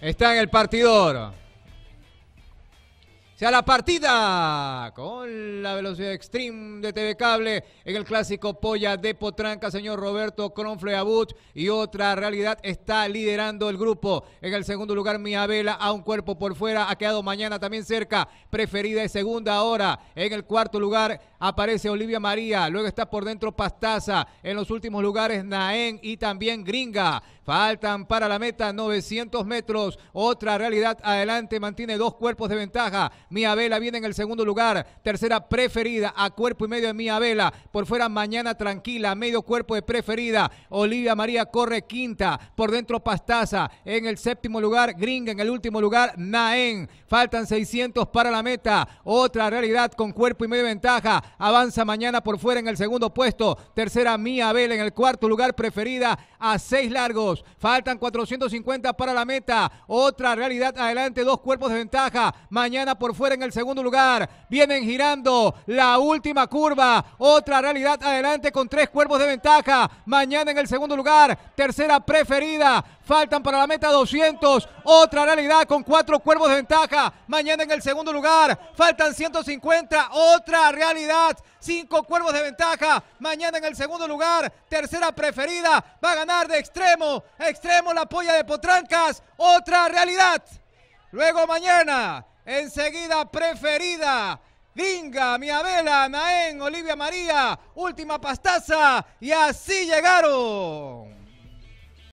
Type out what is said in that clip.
Está en el partidor sea la partida con la velocidad extreme de TV Cable en el clásico Polla de Potranca, señor Roberto Cronfle Abut y otra realidad está liderando el grupo. En el segundo lugar, Miabela a un cuerpo por fuera, ha quedado mañana también cerca, preferida de segunda hora. En el cuarto lugar aparece Olivia María, luego está por dentro Pastaza, en los últimos lugares Naén y también Gringa. Faltan para la meta 900 metros, otra realidad adelante mantiene dos cuerpos de ventaja. Mía Vela viene en el segundo lugar. Tercera preferida a cuerpo y medio de Mía Vela. Por fuera mañana tranquila. Medio cuerpo de preferida. Olivia María corre quinta. Por dentro Pastaza. En el séptimo lugar Gringa. En el último lugar Naén. Faltan 600 para la meta. Otra realidad con cuerpo y medio de ventaja. Avanza mañana por fuera en el segundo puesto. Tercera Mía Vela en el cuarto lugar preferida a seis largos. Faltan 450 para la meta. Otra realidad adelante. Dos cuerpos de ventaja. Mañana por fuera fuera en el segundo lugar. Vienen girando la última curva. Otra realidad adelante con tres cuervos de ventaja. Mañana en el segundo lugar. Tercera preferida. Faltan para la meta 200. Otra realidad con cuatro cuervos de ventaja. Mañana en el segundo lugar. Faltan 150. Otra realidad. Cinco cuervos de ventaja. Mañana en el segundo lugar. Tercera preferida. Va a ganar de extremo. Extremo la polla de Potrancas. Otra realidad. Luego mañana Enseguida preferida. Dinga, Miabela, Naén, Olivia María, última pastaza y así llegaron.